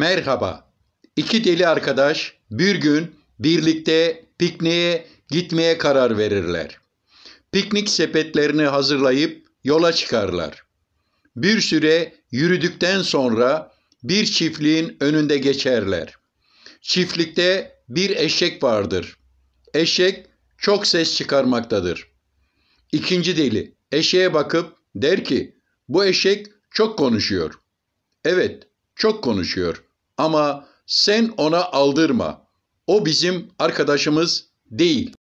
Merhaba. İki deli arkadaş bir gün birlikte pikniğe gitmeye karar verirler. Piknik sepetlerini hazırlayıp yola çıkarlar. Bir süre yürüdükten sonra bir çiftliğin önünde geçerler. Çiftlikte bir eşek vardır. Eşek çok ses çıkarmaktadır. İkinci deli eşeğe bakıp der ki bu eşek çok konuşuyor. Evet, çok konuşuyor. Ama sen ona aldırma. O bizim arkadaşımız değil.